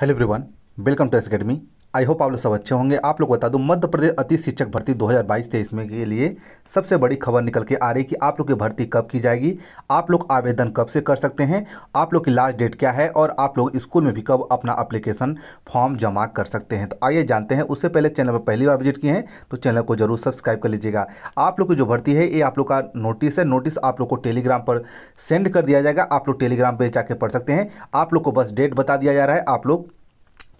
hello everyone welcome to S academy I hope आप लोग सब अच्छे होंगे आप लोग बता दूं मध्य प्रदेश अति शिक्षक भर्ती 2022 हज़ार में के लिए सबसे बड़ी खबर निकल के आ रही कि आप लोग की भर्ती कब की जाएगी आप लोग आवेदन कब से कर सकते हैं आप लोग की लास्ट डेट क्या है और आप लोग स्कूल में भी कब अपना अप्लीकेशन फॉर्म जमा कर सकते हैं तो आइए जानते हैं उससे पहले चैनल पर पहली बार विजिट किए हैं तो चैनल को जरूर सब्सक्राइब कर लीजिएगा आप लोग की जो भर्ती है ये आप लोग का नोटिस है नोटिस आप लोग को टेलीग्राम पर सेंड कर दिया जाएगा आप लोग टेलीग्राम पर जाके पढ़ सकते हैं आप लोग को बस डेट बता दिया जा रहा है आप लोग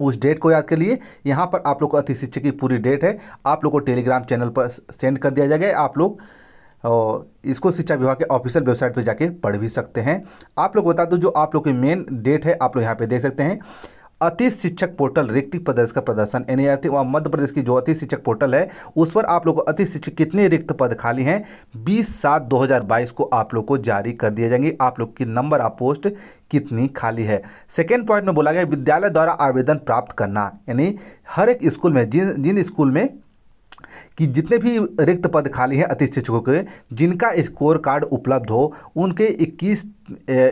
उस डेट को याद कर लिए यहाँ पर आप लोग को अति शिक्षक की पूरी डेट है आप लोग को टेलीग्राम चैनल पर सेंड कर दिया जाएगा आप लोग और इसको शिक्षा विभाग के ऑफिशियल वेबसाइट पर जाके पढ़ भी सकते हैं आप लोग बता दो जो आप लोग की मेन डेट है आप लोग यहाँ पे देख सकते हैं अति शिक्षक पोर्टल रिक्ति पद का प्रदर्शन यानी मध्य प्रदेश की जो अति शिक्षक पोर्टल है उस पर आप लोग अति शिक्षक कितने रिक्त पद खाली हैं 20 सात 2022 को आप लोग को जारी कर दिए जाएंगे आप लोग की नंबर आप पोस्ट कितनी खाली है सेकेंड पॉइंट में बोला गया विद्यालय द्वारा आवेदन प्राप्त करना यानी हर एक स्कूल में जिन जिन स्कूल में कि जितने भी रिक्त पद खाली हैं अतिथि शिक्षकों के जिनका स्कोर कार्ड उपलब्ध हो उनके 21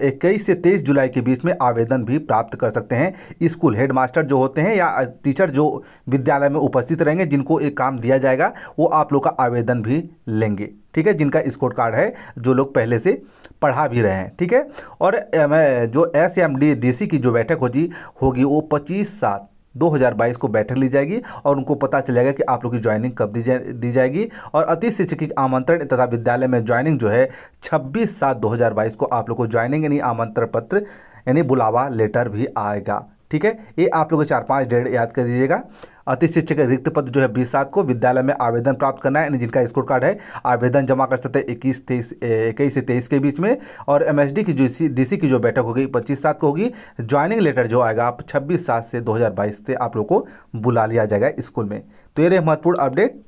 इक्कीस से 23 जुलाई के बीच में आवेदन भी प्राप्त कर सकते हैं स्कूल हेडमास्टर जो होते हैं या टीचर जो विद्यालय में उपस्थित रहेंगे जिनको एक काम दिया जाएगा वो आप लोग का आवेदन भी लेंगे ठीक है जिनका स्कोर कार्ड है जो लोग पहले से पढ़ा भी रहे हैं ठीक है और जो S M D D C की जो बैठक होगी होगी वो पच्चीस सात 2022 को बैठक ली जाएगी और उनको पता चलेगा कि आप लोग की ज्वाइनिंग कब दी जा, दी जाएगी और अति शिक्षक आमंत्रण तथा विद्यालय में ज्वाइनिंग जो है 26 सात 2022 को आप लोग को ज्वाइनिंग यानी आमंत्रण पत्र यानी बुलावा लेटर भी आएगा ठीक है ये आप लोग चार पाँच डेट याद कर दीजिएगा अति शिक्षक रिक्त पद जो है बीस सात को विद्यालय में आवेदन प्राप्त करना है जिनका स्कोर कार्ड है आवेदन जमा कर सकते हैं इक्कीस तेईस इक्कीस से तेईस के बीच में और एम की जो डी की जो बैठक होगी पच्चीस सात को होगी ज्वाइनिंग लेटर जो आएगा आप छब्बीस सात से दो से आप लोग को बुला लिया जाएगा स्कूल में तो ये रहे महत्वपूर्ण अपडेट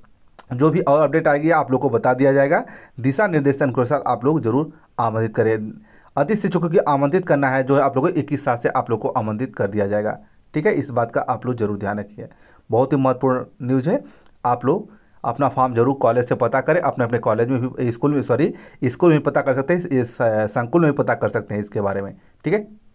जो भी और अपडेट आएगी आप लोग को बता दिया जाएगा दिशा निर्देशन के अनुसार आप लोग जरूर आमंत्रित करें अति शिक्षकों की आमंत्रित करना है जो है आप लोगों को इक्कीस साल से आप लोग को आमंत्रित कर दिया जाएगा ठीक है इस बात का आप लोग जरूर ध्यान रखिए बहुत ही महत्वपूर्ण न्यूज है आप लोग अपना फॉर्म जरूर कॉलेज से पता करें अपने अपने कॉलेज में भी स्कूल में सॉरी स्कूल में भी पता कर सकते हैं संकुल में भी पता कर सकते हैं इसके बारे में ठीक है